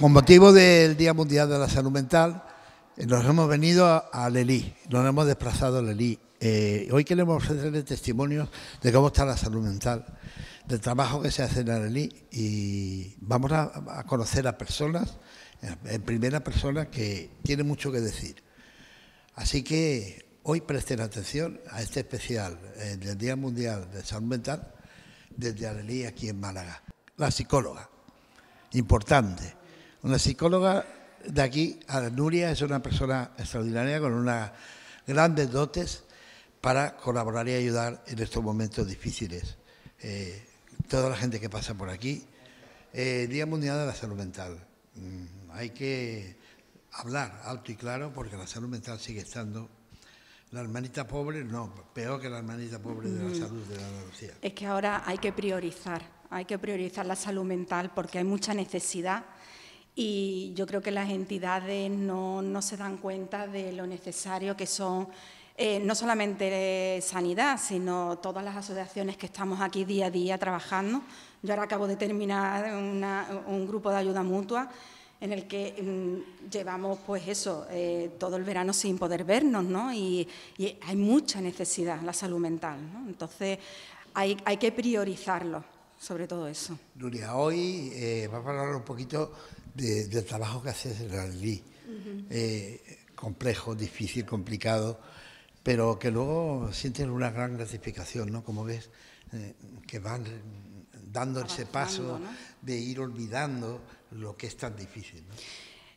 Con motivo del Día Mundial de la Salud Mental, eh, nos hemos venido a Lelí, nos hemos desplazado a Lelí. Eh, hoy queremos ofrecerles testimonios de cómo está la salud mental, del trabajo que se hace en Lelí y vamos a, conocer a personas, eh, en primera persona, que tienen mucho que decir. Así que hoy presten atención a este especial del Día Mundial de Salud Mental desde Alelí aquí en Málaga. La psicóloga, importante una psicóloga de aquí, Nuria, es una persona extraordinaria con unas grandes dotes para colaborar y ayudar en estos momentos difíciles. Eh, toda la gente que pasa por aquí. Eh, Día Mundial de la Salud Mental. Mm, hay que hablar alto y claro porque la salud mental sigue estando la hermanita pobre, no, peor que la hermanita pobre de la mm. salud de Andalucía. Es que ahora hay que priorizar, hay que priorizar la salud mental porque hay mucha necesidad y yo creo que las entidades no, se dan cuenta de lo necesario que son eh, no solamente eh, sanidad, sino todas las asociaciones que estamos aquí día a día trabajando. Yo ahora acabo de terminar un grupo de ayuda mutua en el que mm, llevamos, pues eso, eh, todo el verano sin poder vernos, ¿no? Y, hay mucha necesidad en la salud mental, ¿no? Entonces, hay, que priorizarlo, sobre todo eso. Nuria, hoy eh, a hablar un poquito del trabajo que haces en realidad, eh, complejo, difícil, complicado, pero que luego sientes una gran gratificación, ¿no? Como ves eh, que van dando ese paso de ir olvidando lo que es tan difícil.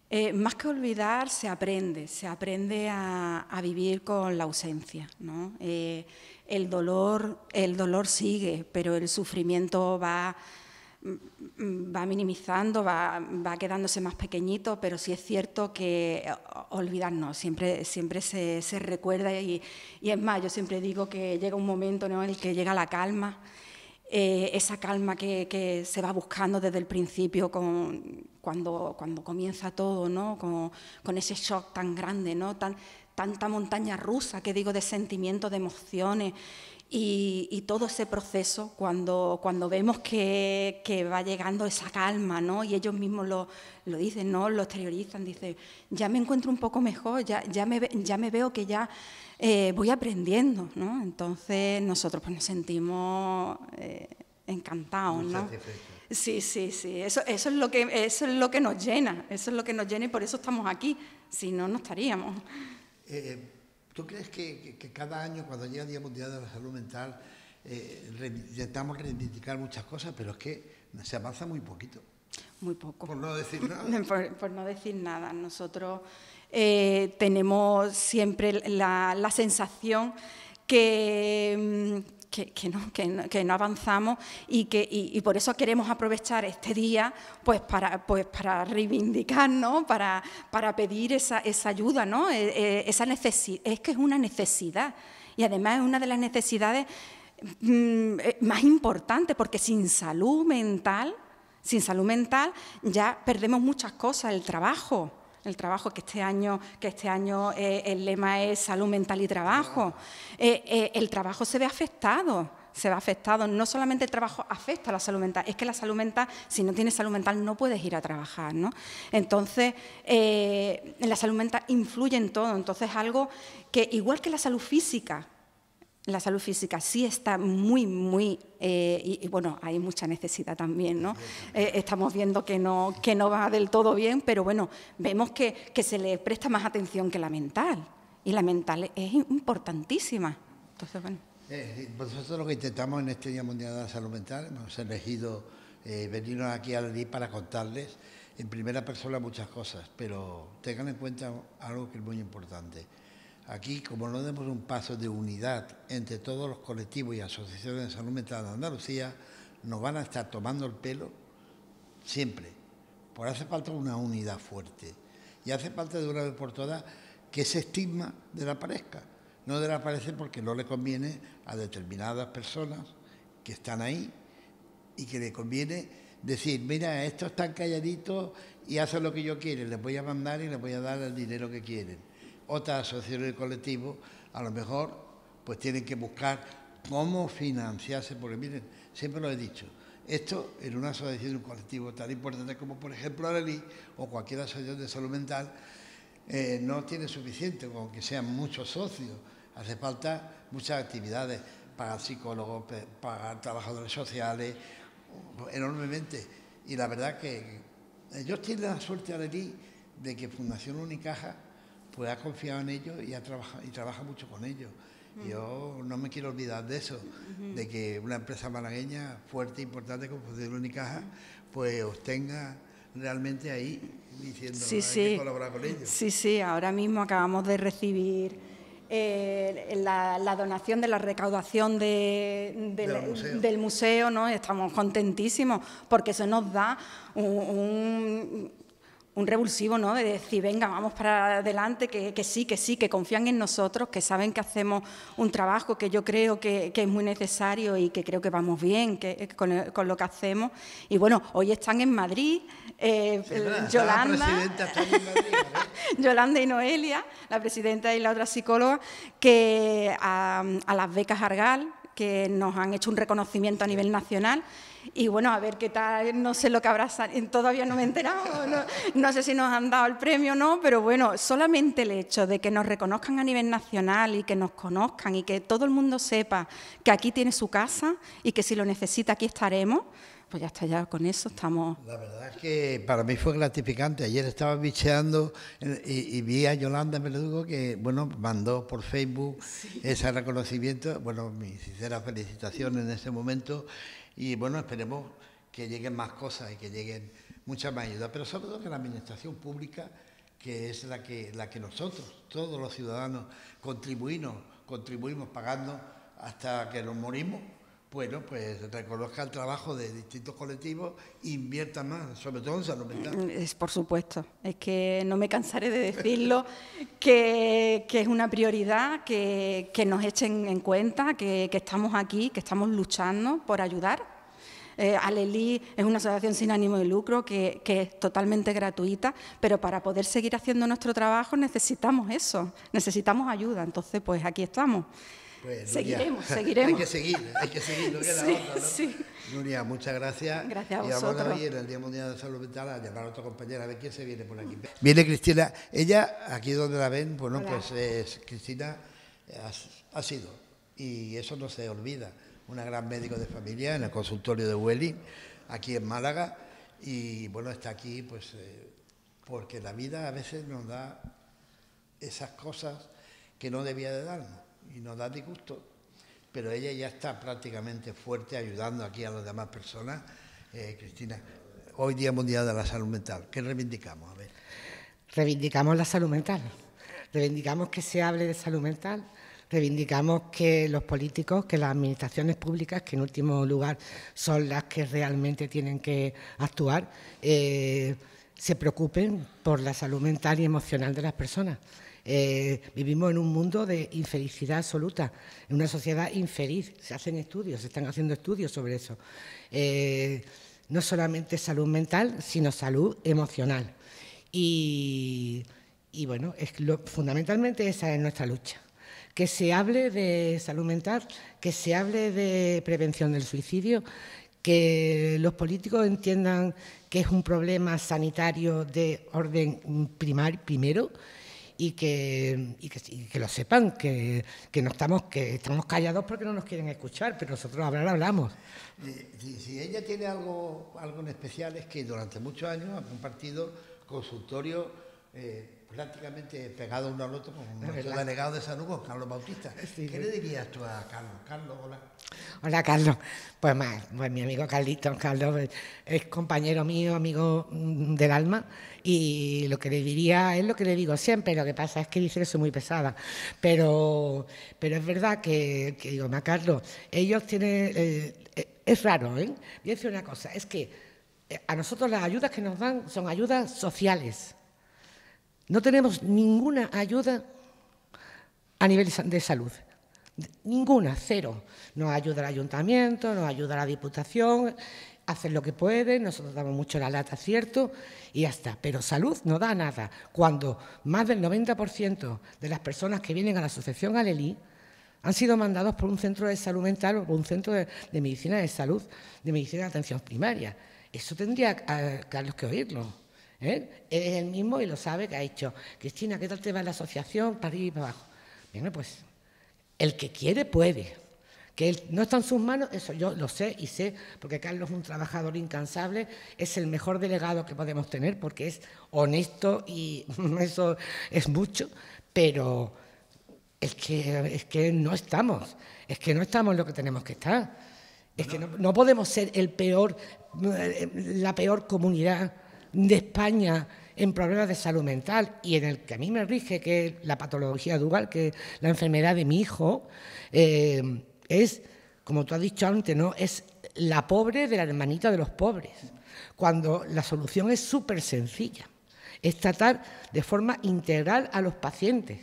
Eh, más que olvidar, se aprende, se aprende a, vivir con la ausencia. ¿no? el, dolor, el dolor sigue, pero el sufrimiento va va minimizando, va, quedándose más pequeñito, pero sí es cierto que eh, olvidarnos, siempre, siempre se, recuerda y, es más, yo siempre digo que llega un momento ¿no? en el que llega la calma, eh, esa calma que, se va buscando desde el principio con, cuando, cuando comienza todo, ¿no? con, con ese shock tan grande, ¿no? tan, tanta montaña rusa que digo de sentimientos, de emociones y, todo ese proceso, cuando, cuando vemos que, va llegando esa calma, ¿no? y ellos mismos lo, dicen, ¿no? lo exteriorizan, dicen, ya me encuentro un poco mejor, ya, ya, me, ya me veo que ya eh, voy aprendiendo. ¿no? Entonces nosotros pues, nos sentimos eh, encantados. ¿no? Sí, sí, sí, eso, eso, es lo que, eso es lo que nos llena, eso es lo que nos llena y por eso estamos aquí, si no, no estaríamos. Eh, ¿Tú crees que, cada año, cuando llega el Día Mundial de la Salud Mental, eh, intentamos reivindicar muchas cosas, pero es que se avanza muy poquito? Muy poco. Por no decir nada. por, no decir nada. Nosotros eh, tenemos siempre la sensación que mm, que, no, que, no, avanzamos y, que, y, por eso queremos aprovechar este día pues para, pues para reivindicar, para, pedir esa, esa ayuda, ¿no? E, e, esa es que es una necesidad y además es una de las necesidades mm, eh, más importantes porque sin salud mental, sin salud mental ya perdemos muchas cosas, el trabajo el trabajo, que este año, que este año eh, el lema es salud mental y trabajo. Eh, eh, el trabajo se ve afectado, se ve afectado. No solamente el trabajo afecta a la salud mental, es que la salud mental, si no tienes salud mental, no puedes ir a trabajar. ¿no? Entonces, la salud mental influye en todo. Entonces, algo que, igual que la salud física, la salud física sí está muy, muy, eh, y, bueno, hay mucha necesidad también, ¿no? Eh, estamos viendo que no, que no va del todo bien, pero bueno, vemos que, se le presta más atención que la mental, y la mental es importantísima. Entonces, bueno. Eh, nosotros eh, lo que intentamos en este Día Mundial de la Salud Mental, hemos elegido venirnos aquí al día para contarles en primera persona muchas cosas, pero tengan en cuenta algo que es muy importante Aquí, como no demos un paso de unidad entre todos los colectivos y asociaciones de salud mental de Andalucía, nos van a estar tomando el pelo siempre. Por hace falta una unidad fuerte. Y hace falta de una vez por todas que ese estigma desaparezca. No desaparece porque no le conviene a determinadas personas que están ahí y que le conviene decir, mira, estos están calladitos y hacen lo que yo quiero, les voy a mandar y les voy a dar el dinero que quieren otras asociaciones de colectivos, a lo mejor pues tienen que buscar cómo financiarse, porque miren, siempre lo he dicho, esto en una asociación de un colectivo tan importante como por ejemplo Arelí o cualquier asociación de salud mental, eh, no tiene suficiente, aunque sean muchos socios, hace falta muchas actividades, para psicólogos, para trabajadores sociales, enormemente. Y la verdad que ellos tienen la suerte, Arelí, de que Fundación Unicaja pues ha confiado en ellos y, ha trabajado, y trabaja mucho con ellos. Mm. Yo no me quiero olvidar de eso, de que una empresa malagueña fuerte, e importante como Fusil Unicaja, pues obtenga realmente ahí diciendo sí, colaborar con ellos. Sí, sí, ahora mismo acabamos de recibir eh, la, donación de la recaudación del museo, ¿no? Estamos contentísimos porque eso nos da un un revulsivo, ¿no? De decir, venga, vamos para adelante, que, sí, que sí, que confían en nosotros, que saben que hacemos un trabajo que yo creo que, es muy necesario y que creo que vamos bien que, eh, eh, con, lo que hacemos. Y bueno, hoy están en Madrid, Yolanda, y Noelia, la presidenta y la otra psicóloga, que a las becas Argal que nos han hecho un reconocimiento a nivel nacional. Y bueno, a ver qué tal, no sé lo que habrá salido, todavía no me he enterado, no, no, sé si nos han dado el premio o no, pero bueno, solamente el hecho de que nos reconozcan a nivel nacional y que nos conozcan y que todo el mundo sepa que aquí tiene su casa y que si lo necesita aquí estaremos, pues ya está, ya con eso estamos. La verdad es que para mí fue gratificante. Ayer estaba bicheando y, vi a Yolanda digo, que, bueno, mandó por Facebook ese reconocimiento. Bueno, mis sinceras felicitaciones en ese momento y, bueno, esperemos que lleguen más cosas y que lleguen mucha más ayuda, pero sobre todo que la administración pública, que es la que, la que nosotros, todos los ciudadanos, contribuimos, contribuimos pagando hasta que nos morimos bueno, pues reconozca el trabajo de distintos colectivos e invierta más, sobre todo en salud mental. Mm, es por supuesto, es que no me cansaré de decirlo, que, es una prioridad, que, nos echen en cuenta, que, estamos aquí, que estamos luchando por ayudar. Eh, Alelí es una asociación sin ánimo de lucro que, que es totalmente gratuita, pero para poder seguir haciendo nuestro trabajo necesitamos eso, necesitamos ayuda, entonces pues aquí estamos. Pues, seguiremos, seguiremos. Hay que seguir, hay que seguir, que queda sí, otra, ¿no? Sí. Nuria, muchas gracias. Gracias a vosotros. Y vamos a ir el Día Mundial de Salud Mental a llamar a otra compañera, a ver quién se viene por aquí. Viene Cristina, ella, aquí donde la ven, bueno, pues es, Cristina ha, sido, y eso no se olvida, una gran médico de familia en el consultorio de Welling, aquí en Málaga, y bueno, está aquí, pues, eh, porque la vida a veces nos da esas cosas que no debía de darnos y nos da disgusto. Pero ella ya está prácticamente fuerte ayudando aquí a las demás personas. Eh, Cristina, hoy Día Mundial de la Salud Mental, ¿qué reivindicamos? A ver. Reivindicamos la salud mental. Reivindicamos que se hable de salud mental. Reivindicamos que los políticos, que las administraciones públicas, que en último lugar son las que realmente tienen que actuar, eh, se preocupen por la salud mental y emocional de las personas. Eh, vivimos en un mundo de infelicidad absoluta, en una sociedad infeliz. Se hacen estudios, se están haciendo estudios sobre eso. Eh, no solamente salud mental, sino salud emocional. Y, bueno, es fundamentalmente esa es nuestra lucha. Que se hable de salud mental, que se hable de prevención del suicidio, que los políticos entiendan que es un problema sanitario de orden primar, primero y que, que, lo sepan, que, no estamos, que estamos callados porque no nos quieren escuchar, pero nosotros hablar hablamos. si, ella tiene algo, algo en especial es que durante muchos años ha compartido consultorio. Eh, prácticamente pegado uno al otro con nuestro delegado de San Hugo, Carlos Bautista. ¿Qué le dirías tú a Carlos? Carlos, hola. Hola, Carlos. Pues, pues mi amigo Carlitos, Carlos es compañero mío, amigo mm, del alma, y lo que le diría es lo que le digo siempre, lo que pasa es que dice que soy muy pesada, pero, pero es verdad que, digo, Carlos, ellos tienen... Eh, eh, es raro, ¿eh? Voy una cosa, es que eh, a nosotros las ayudas que nos dan son ayudas sociales no tenemos ninguna ayuda a nivel de salud. Ninguna, cero. Nos ayuda el ayuntamiento, nos ayuda la diputación, hacen lo que pueden, nosotros damos mucho la lata, cierto, y hasta. Pero salud no da nada. Cuando más del 90% de las personas que vienen a la asociación Alelí han sido mandados por un centro de salud mental o por un centro de, medicina de salud, de medicina de atención primaria. Eso tendría, Carlos, eh, que oírlo. ¿Eh? Es el mismo y lo sabe que ha hecho. Cristina, ¿qué tal te va la asociación? Para arriba y para abajo. Bueno, pues el que quiere puede. Que no está en sus manos, eso yo lo sé y sé, porque Carlos es un trabajador incansable, es el mejor delegado que podemos tener porque es honesto y eso es mucho, pero es que, es que no estamos, es que no estamos lo que tenemos que estar. Es que no, no podemos ser el peor, eh, la peor comunidad de España en problemas de salud mental y en el que a mí me rige, que es la patología dual, que la enfermedad de mi hijo, eh, es, como tú has dicho antes, ¿no? es la pobre de la hermanita de los pobres, cuando la solución es súper sencilla, es tratar de forma integral a los pacientes.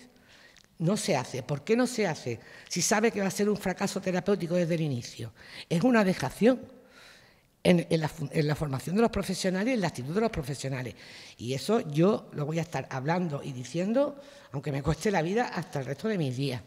No se hace. ¿Por qué no se hace? Si sabe que va a ser un fracaso terapéutico desde el inicio. Es una dejación en, la, formación de los profesionales, en la actitud de los profesionales. Y eso yo lo voy a estar hablando y diciendo, aunque me cueste la vida, hasta el resto de mis días.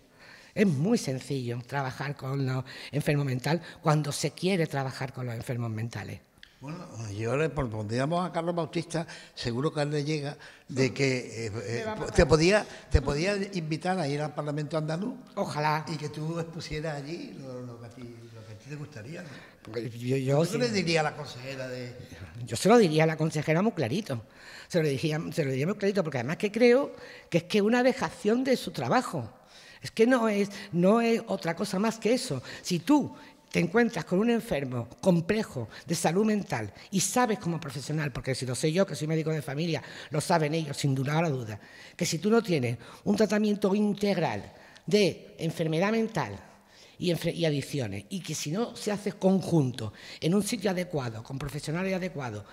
Es muy sencillo trabajar con los enfermos mentales cuando se quiere trabajar con los enfermos mentales. Bueno, yo le propondríamos a Carlos Bautista, seguro que él le llega, de que eh, eh, te, podía, te podía invitar a ir al Parlamento andaluz. Ojalá. Y que tú expusieras allí lo, que te gustaría? Yo, yo ¿Qué diría a la consejera Yo se lo diría a la consejera muy clarito. Se lo, diría, muy clarito, porque además que creo que es que una vejación de su trabajo. Es que no es, no es otra cosa más que eso. Si tú te encuentras con un enfermo complejo de salud mental y sabes como profesional, porque si lo sé yo, que soy médico de familia, lo saben ellos sin duda la duda, que si tú no tienes un tratamiento integral de enfermedad mental, y, adicciones. Y que si no se hace conjunto, en un sitio adecuado, con profesionales adecuados,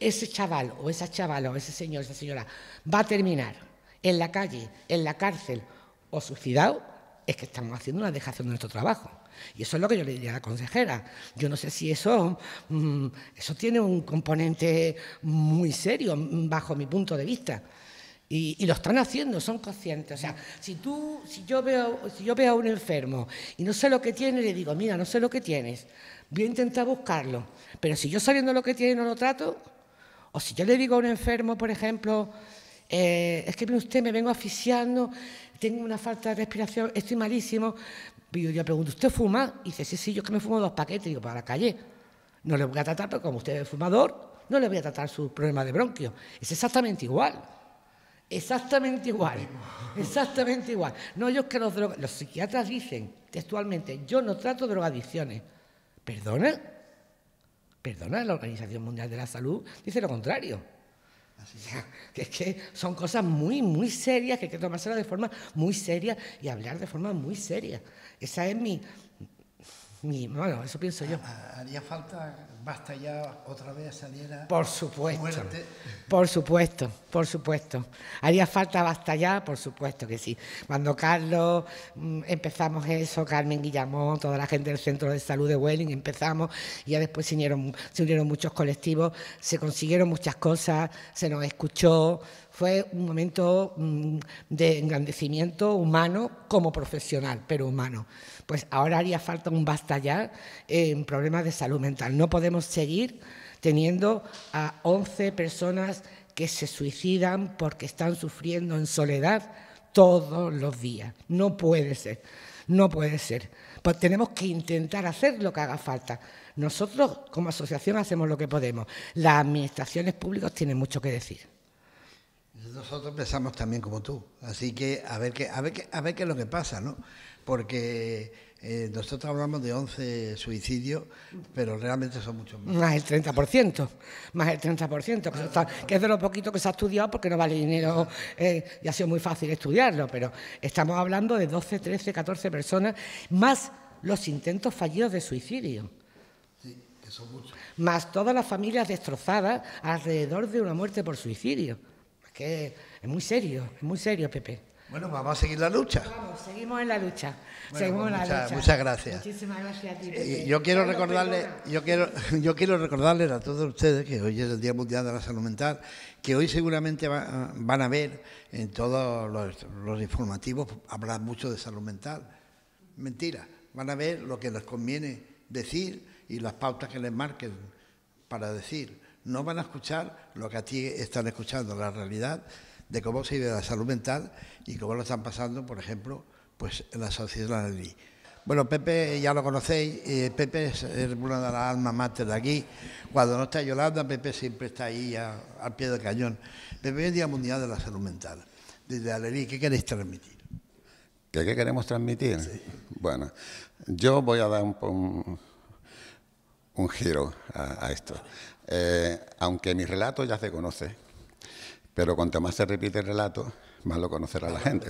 ese chaval o esa chavala o ese señor, esa señora va a terminar en la calle, en la cárcel o suicidado, es que estamos haciendo una dejación de nuestro trabajo. Y eso es lo que yo le diría a la consejera. Yo no sé si eso, mm, eso tiene un componente muy serio mm, bajo mi punto de vista. Y, lo están haciendo, son conscientes. O sea, si tú, si yo veo, si yo veo a un enfermo y no sé lo que tiene, le digo, mira, no sé lo que tienes, voy a intentar buscarlo. Pero si yo sabiendo lo que tiene no lo trato, o si yo le digo a un enfermo, por ejemplo, eh, es que usted me vengo asfixiando, tengo una falta de respiración, estoy malísimo. yo le pregunto, ¿usted fuma? Y dice, sí, sí, yo es que me fumo dos paquetes. digo, para la calle. No le voy a tratar, pero como usted es fumador, no le voy a tratar su problema de bronquio. Es exactamente igual. Exactamente igual. Exactamente igual. No, yo que los, psiquiatras dicen textualmente, yo no trato drogadicciones. ¿Perdona? ¿Perdona? La Organización Mundial de la Salud dice lo contrario. que es que son cosas muy, muy serias que hay que tomárselas de forma muy seria y hablar de forma muy seria. Esa es mi, mi bueno, eso pienso yo. Haría falta basta ya otra vez saliera. Por supuesto. Por supuesto, por supuesto. Haría falta basta por supuesto que sí. Cuando Carlos mm, empezamos eso, Carmen Guillamón, toda la gente del Centro de Salud de Welling, empezamos y ya después se unieron, se muchos colectivos, se consiguieron muchas cosas, se nos escuchó. Fue un momento mm, de engrandecimiento humano como profesional, pero humano. Pues ahora haría falta un basta en problemas de salud mental. No podemos seguir teniendo a 11 personas que se suicidan porque están sufriendo en soledad todos los días. No puede ser, no puede ser. Pues tenemos que intentar hacer lo que haga falta. Nosotros como asociación hacemos lo que podemos. Las administraciones públicas tienen mucho que decir. Nosotros pensamos también como tú, así que a ver qué, a ver qué, a ver qué es lo que pasa, ¿no? Porque eh, nosotros hablamos de 11 suicidios, pero realmente son muchos más. Más el 30%, más el 30%, que, que es de lo poquito que se ha estudiado porque no vale dinero eh, y ha sido muy fácil estudiarlo, pero estamos hablando de 12, 13, 14 personas, más los intentos fallidos de suicidio. Más todas las familias destrozadas alrededor de una muerte por suicidio. que es muy serio, es muy serio, Pepe. Bueno, vamos a seguir la lucha. Vamos, seguimos en la lucha. Muchas gracias. Muchísimas gracias a ti. Eh, yo quiero recordarle, yo quiero, yo quiero recordarles a todos ustedes que hoy es el Día Mundial de la Salud Mental, que hoy seguramente van a ver en todos los, informativos hablar mucho de salud mental. Mentira, van a ver lo que les conviene decir y las pautas que les marquen para decir. No van a escuchar lo que a ti están escuchando, la realidad de cómo se vive la salud mental y cómo lo están pasando, por ejemplo, pues en la sociedad de allí. Bueno, Pepe ya lo conocéis, eh, Pepe es, una de las almas máster de aquí. Cuando no está Yolanda, Pepe siempre está ahí al pie del cañón. Pepe es Día Mundial de la Salud Mental. Desde Alerí, ¿qué queréis transmitir? ¿Qué, queremos transmitir? Bueno, yo voy a dar un, un, giro a, esto. Eh, aunque mi relato ya se conoce, pero cuanto más se repite el relato, más lo conocerá la, gente,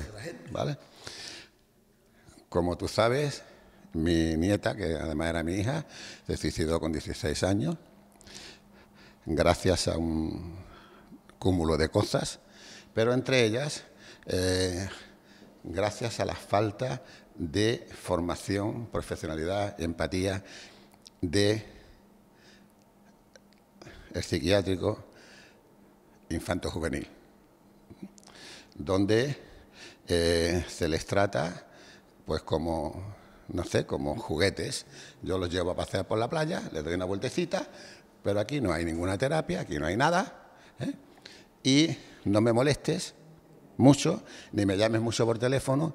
Como tú sabes, mi nieta, que además era mi hija, se suicidó con 16 años, gracias a un cúmulo de cosas, pero entre ellas, eh, gracias a la falta de formación, profesionalidad, empatía de el psiquiátrico, infanto-juvenil, donde eh, se les trata pues como, no sé, como juguetes. Yo los llevo a pasear por la playa, les doy una vueltecita, pero aquí no hay ninguna terapia, aquí no hay nada. ¿eh? Y no me molestes mucho, ni me llames mucho por teléfono,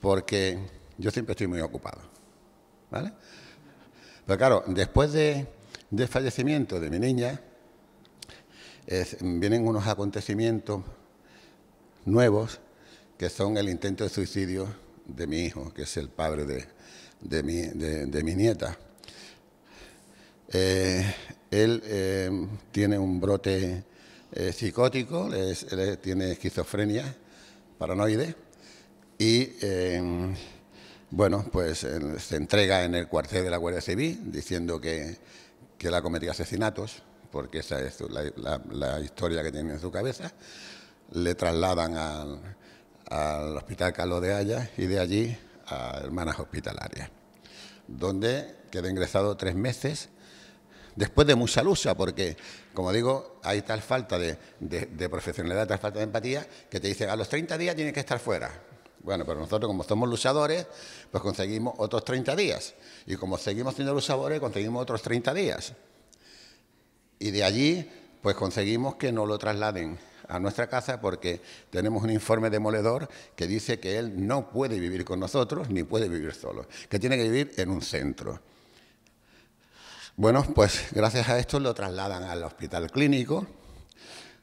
porque yo siempre estoy muy ocupado. Pero claro, después de, del fallecimiento de mi niña, vienen unos acontecimientos nuevos que son el intento de suicidio de mi hijo, que es el padre de, mi, nieta. Eh, él eh, tiene un brote eh, psicótico, tiene esquizofrenia paranoide y, bueno, pues se entrega en el cuartel de la Guardia Civil diciendo que, que él ha cometido asesinatos porque esa es la, historia que tiene en su cabeza, le trasladan al, Hospital Carlos de Haya y de allí a Hermanas Hospitalarias, donde queda ingresado tres meses después de mucha lucha, porque, como digo, hay tal falta de, profesionalidad, tal falta de empatía, que te dicen, a los 30 días tienes que estar fuera. Bueno, pero nosotros como somos luchadores, pues conseguimos otros 30 días. Y como seguimos siendo luchadores, conseguimos otros 30 días. Y de allí, pues conseguimos que no lo trasladen a nuestra casa porque tenemos un informe demoledor que dice que él no puede vivir con nosotros ni puede vivir solo, que tiene que vivir en un centro. Bueno, pues gracias a esto lo trasladan al hospital clínico,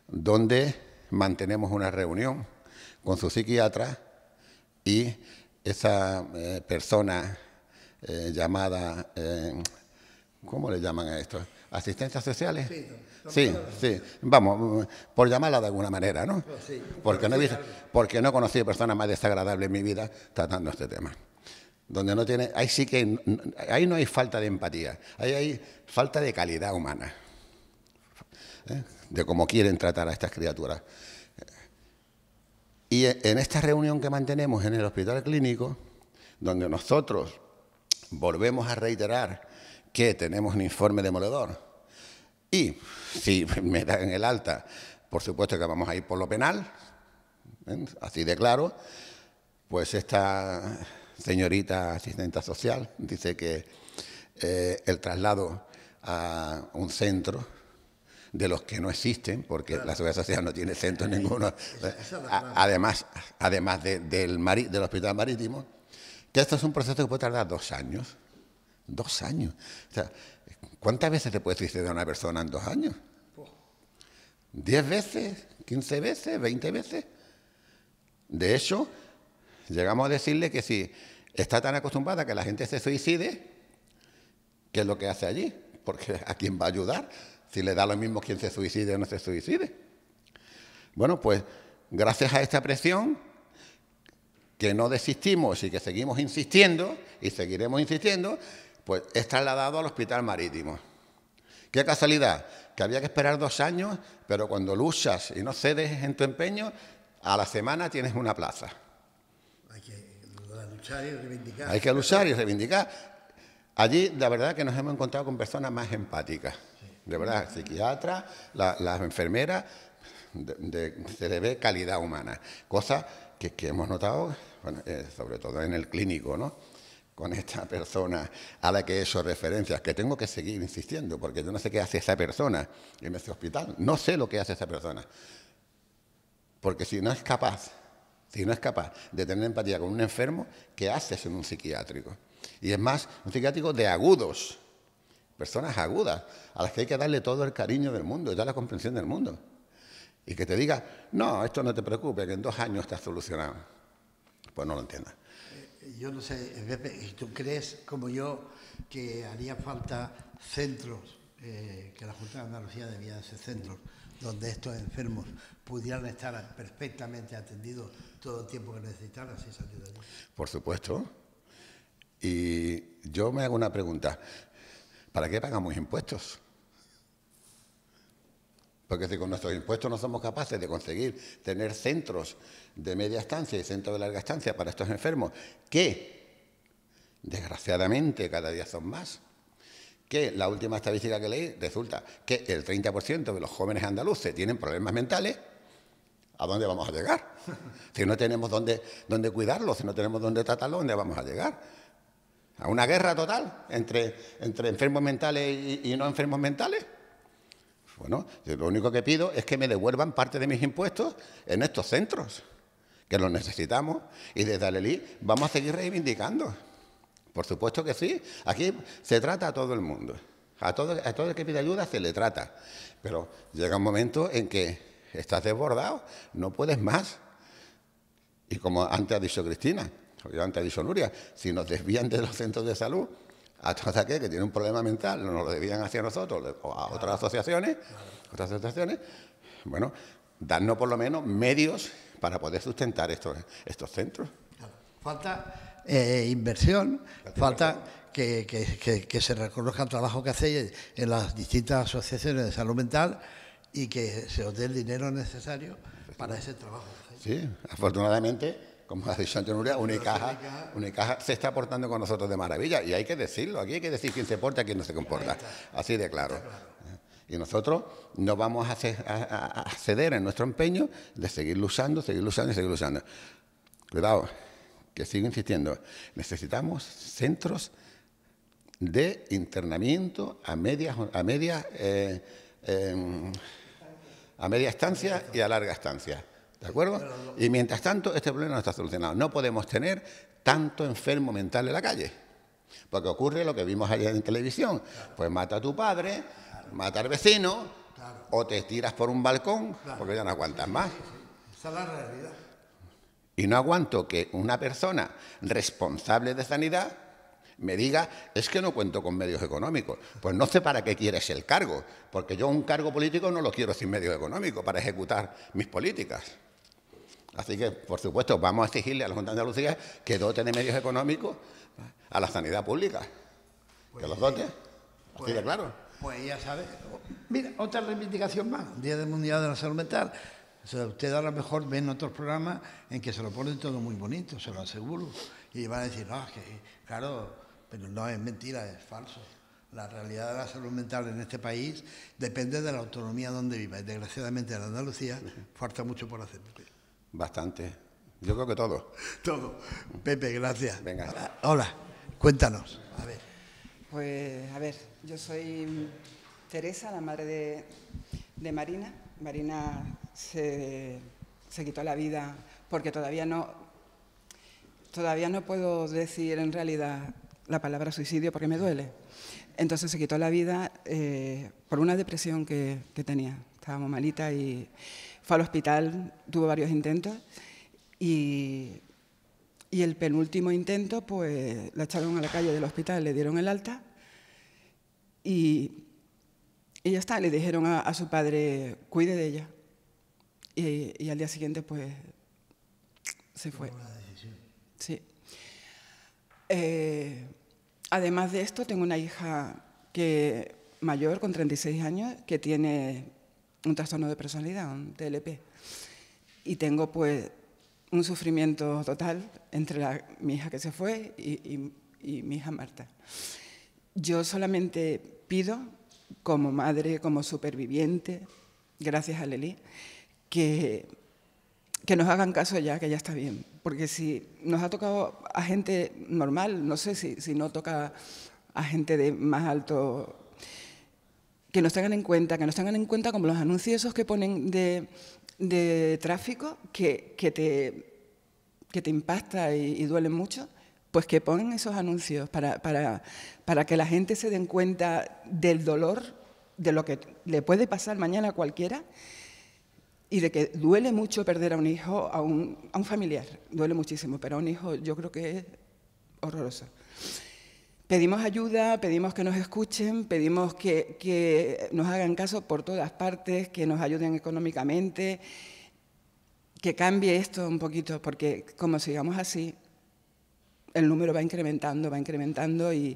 donde mantenemos una reunión con su psiquiatra y esa eh, persona eh, llamada, eh, ¿cómo le llaman a esto? ¿Asistencias sociales. Sí, sí, vamos, por llamarla de alguna manera, ¿no? Oh, porque, no he visto, porque no he conocido personas más desagradables en mi vida tratando este tema. Donde no tiene, ahí sí que, ahí no hay falta de empatía, ahí hay falta de calidad humana, ¿Eh? de cómo quieren tratar a estas criaturas. Y e-, en esta reunión que mantenemos en el hospital clínico, donde nosotros volvemos a reiterar que tenemos un informe demoledor y si me dan el alta, por supuesto que vamos a ir por lo penal, así de claro, pues esta señorita asistenta social dice que eh, el traslado a un centro de los que no existen, porque la seguridad social no tiene centro ninguno, ¿eh? además, además del, del hospital marítimo, que esto es un proceso que puede tardar dos años. Dos años. O sea, ¿cuántas veces se puede suicidar a una persona en dos años? ¿Diez veces? ¿Quince veces? ¿Veinte veces? De hecho, llegamos a decirle que si está tan acostumbrada que la gente se suicide, ¿qué es lo que hace allí? Porque ¿a quién va a ayudar? Si le da lo mismo quien se suicide o no se suicide. Bueno, pues gracias a esta presión, que no desistimos y que seguimos insistiendo, y seguiremos insistiendo, pues es trasladado al hospital marítimo. Qué casualidad, que había que esperar dos años, pero cuando luchas y no cedes en tu empeño, a la semana tienes una plaza. Hay que luchar y reivindicar. Hay que luchar y reivindicar. Allí, la verdad, que nos hemos encontrado con personas más empáticas. De verdad, psiquiatras, las enfermeras, se le ve calidad humana. Cosa que, hemos notado, eh, sobre todo en el clínico, ¿no? con esta persona a la que he hecho referencias, que tengo que seguir insistiendo, porque yo no sé qué hace esa persona en ese hospital, no sé lo que hace esa persona. Porque si no es capaz, si no es capaz de tener empatía con un enfermo, ¿qué haces en un psiquiátrico? Y es más, un psiquiátrico de agudos, personas agudas, a las que hay que darle todo el cariño del mundo y toda la comprensión del mundo. Y que te diga, no, esto no te preocupe, que en dos años está solucionado. Pues no lo entiendas yo no sé, ¿tú crees, como yo, que haría falta centros, eh, que la Junta de Andalucía debía de ser centros, donde estos enfermos pudieran estar perfectamente atendidos todo el tiempo que necesitaran Por supuesto. Y yo me hago una pregunta. ¿Para qué pagamos impuestos? Porque si con nuestros impuestos no somos capaces de conseguir tener centros de media estancia y centros de larga estancia para estos enfermos, que desgraciadamente cada día son más, que la última estadística que leí resulta que el 30% de los jóvenes andaluces tienen problemas mentales, ¿a dónde vamos a llegar? Si no tenemos dónde, dónde cuidarlos, si no tenemos dónde tratarlos, ¿dónde vamos a llegar? ¿A una guerra total entre, entre enfermos mentales y no enfermos mentales? Bueno, lo único que pido es que me devuelvan parte de mis impuestos en estos centros, que los necesitamos, y desde Alelí vamos a seguir reivindicando. Por supuesto que sí, aquí se trata a todo el mundo, a todo, a todo el que pide ayuda se le trata, pero llega un momento en que estás desbordado, no puedes más. Y como antes ha dicho Cristina, antes ha dicho Nuria, si nos desvían de los centros de salud, hasta que, que tiene un problema mental, nos lo debían hacia nosotros o a otras asociaciones, otras asociaciones, bueno, darnos por lo menos medios para poder sustentar estos, estos centros. Eh, falta inversión, falta que, que, se reconozca el trabajo que hacéis en las distintas asociaciones de salud mental y que se os dé el dinero necesario pues para ese trabajo. Sí, afortunadamente como ha dicho Antonio, Nuria, Unicaja, se está portando con nosotros de maravilla y hay que decirlo, aquí hay que decir quién se porta y quién no se comporta, así de claro. Y nosotros no vamos a ceder en nuestro empeño de seguir luchando, seguir luchando y seguir luchando. Cuidado, que sigo insistiendo, necesitamos centros de internamiento a media, a media, eh, em, a media estancia y a larga estancia. ¿De acuerdo? Y mientras tanto, este problema no está solucionado. No podemos tener tanto enfermo mental en la calle. Porque ocurre lo que vimos ayer en televisión. Pues mata a tu padre, mata al vecino, o te tiras por un balcón, porque ya no aguantas más. Esa es la realidad. Y no aguanto que una persona responsable de sanidad me diga, es que no cuento con medios económicos. Pues no sé para qué quieres el cargo, porque yo un cargo político no lo quiero sin medios económicos, para ejecutar mis políticas. Así que, por supuesto, vamos a exigirle a la Junta de Andalucía que dote de medios económicos a la sanidad pública. que los pues dote. Así pues claro. Pues ya sabe. Mira, otra reivindicación más. Día del Mundial de la Salud Mental. O sea, usted a lo mejor ve en otros programas en que se lo ponen todo muy bonito, se lo aseguro. Y van a decir, no, ah, que, claro, pero no es mentira, es falso. La realidad de la salud mental en este país depende de la autonomía donde viva. Y desgraciadamente en Andalucía falta mucho por hacer. Bastante. Yo creo que todo. Todo. Pepe, gracias. Venga. Hola, cuéntanos. A ver. Pues, a ver, yo soy Teresa, la madre de, Marina. Marina se, quitó la vida porque todavía no, todavía no puedo decir en realidad la palabra suicidio porque me duele. Entonces se quitó la vida eh, por una depresión que, que tenía. Estábamos malita y fue al hospital, tuvo varios intentos y, y el penúltimo intento, pues la echaron a la calle del hospital, le dieron el alta y, ya está, le dijeron a, su padre, cuide de ella. Y, al día siguiente, pues, se fue. Eh, además de esto, tengo una hija que, mayor, con 36 años, que tiene un trastorno de personalidad, un TLP. Y tengo pues un sufrimiento total entre mi hija que se fue y, mi hija Marta. Yo solamente pido, como madre, como superviviente, gracias a Leli, que, que nos hagan caso ya, que ya está bien. Porque si nos ha tocado a gente normal, no sé si, si no toca a gente de más alto que nos tengan en cuenta, que nos tengan en cuenta como los anuncios esos que ponen de, tráfico, que, te, que te impacta y, duele mucho, pues que pongan esos anuncios para, que la gente se den cuenta del dolor, de lo que le puede pasar mañana a cualquiera y de que duele mucho perder a un hijo, a un, a un familiar, duele muchísimo, pero a un hijo yo creo que es horroroso. Pedimos ayuda, pedimos que nos escuchen, pedimos que, nos hagan caso por todas partes, que nos ayuden económicamente, que cambie esto un poquito, porque como sigamos así, el número va incrementando, va incrementando y...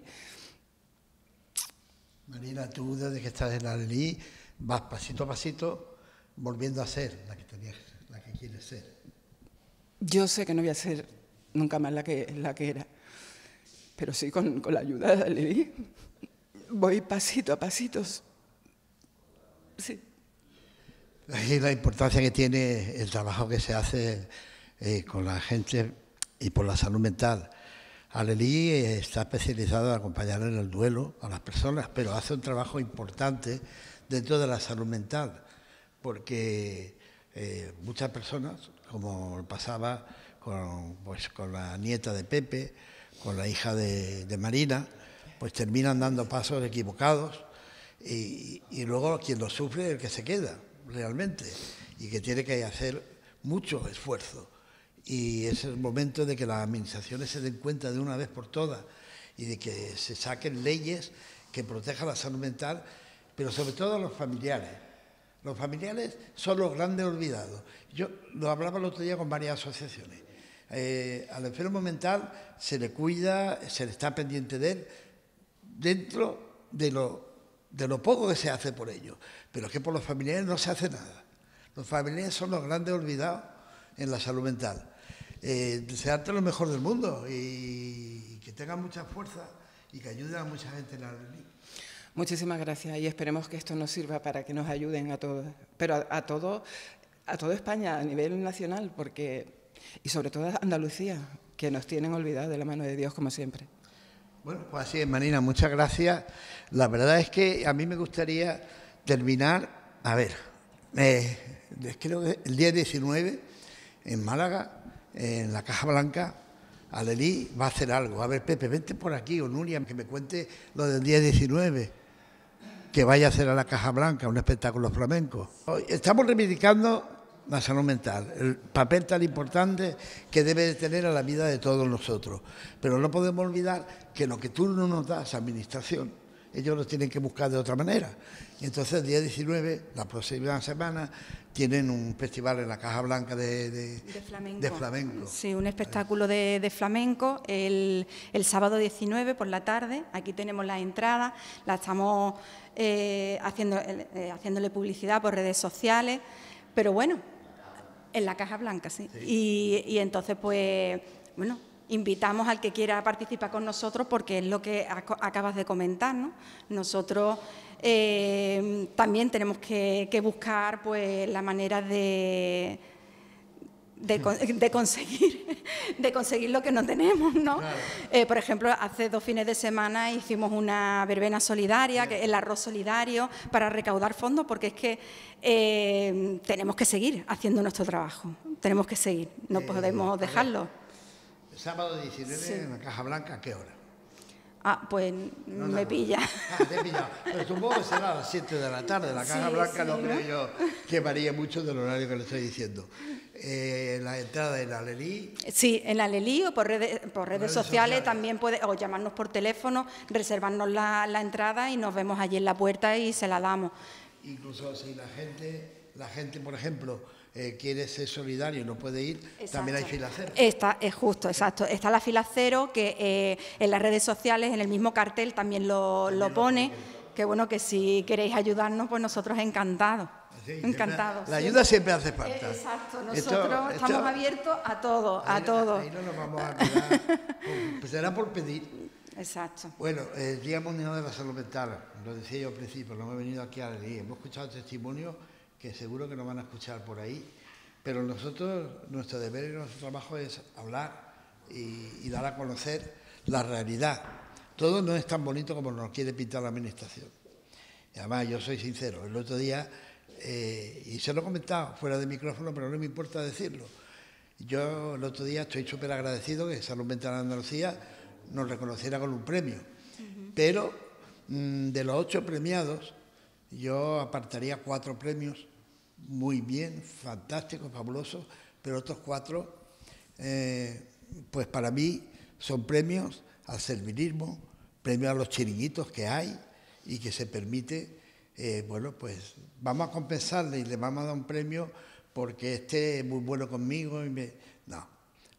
Marina, tú desde que estás en la ley vas pasito a pasito volviendo a ser la que tenías, la que quieres ser. Yo sé que no voy a ser nunca más la que, la que era pero sí con, la ayuda de Alelí, Voy pasito a pasitos. Sí. la importancia que tiene el trabajo que se hace eh, con la gente y por la salud mental. Alelí eh, está especializada en acompañar en el duelo a las personas, pero hace un trabajo importante dentro de la salud mental, porque eh, muchas personas, como pasaba con pues, la nieta de Pepe, con la hija de, Marina, pues terminan dando pasos equivocados y, y, luego quien lo sufre es el que se queda realmente y que tiene que hacer mucho esfuerzo. Y es el momento de que las administraciones se den cuenta de una vez por todas y de que se saquen leyes que protejan la salud mental, pero sobre todo los familiares. Los familiares son los grandes olvidados. Yo lo hablaba el otro día con varias asociaciones. Eh, al enfermo mental se le cuida, se le está pendiente de él, dentro de lo, de lo poco que se hace por ellos. Pero es que por los familiares no se hace nada. Los familiares son los grandes olvidados en la salud mental. Eh, desearte lo mejor del mundo y que tenga mucha fuerza y que ayuden a mucha gente en la vida. Muchísimas gracias y esperemos que esto nos sirva para que nos ayuden a todos, pero a, todo, a toda España a nivel nacional, porque y sobre todo Andalucía, que nos tienen olvidados de la mano de Dios como siempre. Bueno, pues así es, Marina, muchas gracias. La verdad es que a mí me gustaría terminar, a ver, eh, creo que el día 19 en Málaga, en la Caja Blanca, Alelí va a hacer algo. A ver, Pepe, vente por aquí, o Nuria, que me cuente lo del día 19, que vaya a hacer a la Caja Blanca un espectáculo flamenco. Estamos reivindicando la salud mental, el papel tan importante que debe tener a la vida de todos nosotros. Pero no podemos olvidar que lo que tú no nos das, administración, ellos lo tienen que buscar de otra manera. Y entonces el día 19, la próxima semana, tienen un festival en la Caja Blanca de, de, flamenco. Sí, un espectáculo de, flamenco el, sábado 19 por la tarde. Aquí tenemos la entrada la estamos eh, haciendo, eh, haciéndole publicidad por redes sociales. Pero bueno, en la Caja Blanca, sí. Y, entonces, pues, bueno, invitamos al que quiera participar con nosotros porque es lo que acabas de comentar, ¿no? Nosotros eh, también tenemos que, que buscar pues la manera de de, conseguir, de conseguir lo que no tenemos, ¿no? Eh, por ejemplo, hace dos fines de semana hicimos una verbena solidaria, el arroz solidario, para recaudar fondos, porque es que eh, tenemos que seguir haciendo nuestro trabajo, tenemos que seguir, no eh, podemos dejarlo. sábado 19 en la Caja Blanca, ¿a qué hora? Ah, pues me pilla. Pero ah, pues supongo que será a las 7 de la tarde. La Caja Blanca no creo yo que varía mucho del horario que le estoy diciendo eh, la entrada en la Sí, en la o por redes, por redes, sociales, también puede, o llamarnos por teléfono, reservarnos la, entrada y nos vemos allí en la puerta y se la damos. Incluso si la gente, la gente, por ejemplo, eh, quiere ser solidario y no puede ir, también hay fila cero. Está, es justo, exacto. Está la fila cero que eh, en las redes sociales, en el mismo cartel también lo, lo pone que bueno, que si queréis ayudarnos, pues nosotros encantados. Ah, encantados. La ayuda siempre hace falta. Eh, exacto, nosotros estamos abiertos a todo, a todo. Ahí no nos vamos a quedar, pues será por pedir. Exacto. Bueno, el Día Mundial de la Salud Mental, lo decía yo al principio, no hemos venido aquí a leer, hemos escuchado testimonios que seguro que nos van a escuchar por ahí, pero nosotros, nuestro deber y nuestro trabajo es hablar y dar a conocer la realidad todo no es tan bonito como nos quiere pintar la Administración. además, yo soy sincero, el otro día, eh, y se lo he comentado fuera de micrófono, pero no me importa decirlo, yo el otro día estoy súper agradecido que Salud Mental Andalucía nos reconociera con un premio, pero mm, de los ocho premiados, yo apartaría cuatro premios muy bien, fantásticos, fabulosos, pero otros cuatro, eh, pues para mí son premios al servilismo, premio a los chiringuitos que hay y que se permite, eh, bueno, pues vamos a compensarle y le vamos a dar un premio porque esté muy bueno conmigo y me... No,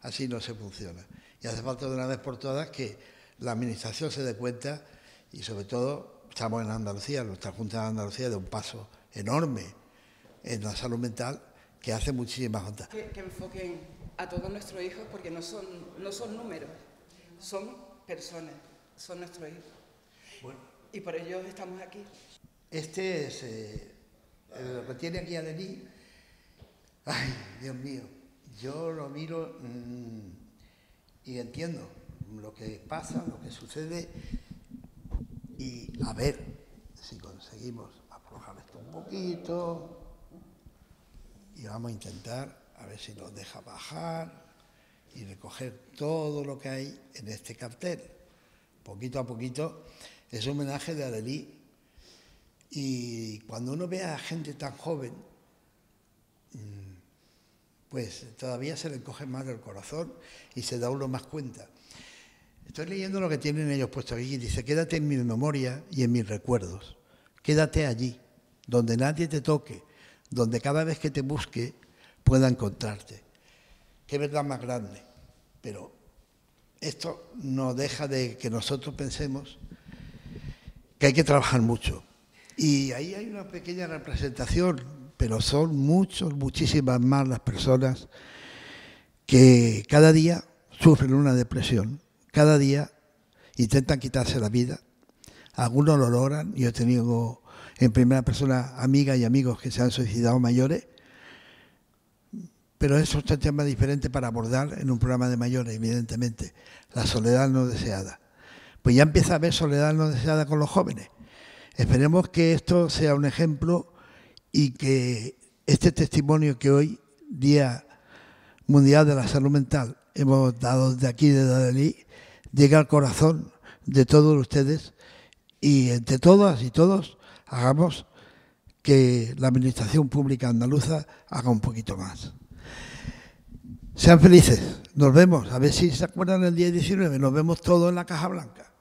así no se funciona. Y hace falta de una vez por todas que la Administración se dé cuenta y sobre todo estamos en Andalucía, nuestra Junta de Andalucía de un paso enorme en la salud mental que hace muchísimas otras. Que, enfoquen a todos nuestros hijos porque no son, no son números, son personas, son nuestros hijos. Y por ellos estamos aquí. Este es, eh, lo que tiene aquí Adelí, ay, Dios mío, yo lo miro mm, y entiendo lo que pasa, lo que sucede, y a ver si conseguimos ...aprojar esto un poquito, y vamos a intentar a ver si nos deja bajar y recoger todo lo que hay en este cartel. Poquito a poquito es un homenaje de Adelí. Y cuando uno ve a gente tan joven, mm, pues todavía se le coge más el corazón y se da uno más cuenta. Estoy leyendo lo que tienen ellos puesto aquí y dice, quédate en mi memoria y en mis recuerdos, quédate allí, donde nadie te toque, donde cada vez que te busque pueda encontrarte. Es verdad más grande. Pero esto no deja de que nosotros pensemos que hay que trabajar mucho. Y ahí hay una pequeña representación, pero son muchos, muchísimas más las personas que cada día sufren una depresión, cada día intentan quitarse la vida, algunos lo logran, yo he tenido en primera persona amigas y amigos que se han suicidado mayores, pero eso es un tema diferente para abordar en un programa de mayores, evidentemente, la soledad no deseada. Pues ya empieza a haber soledad no deseada con los jóvenes. Esperemos que esto sea un ejemplo y que este testimonio que hoy, Día Mundial de la Salud Mental, hemos dado de aquí, de Dalí, llegue al corazón de todos ustedes y entre todas y todos hagamos que la Administración Pública Andaluza haga un poquito más. Sean felices. Nos vemos. A ver si se acuerdan el día 19. Nos vemos todos en la Caja Blanca.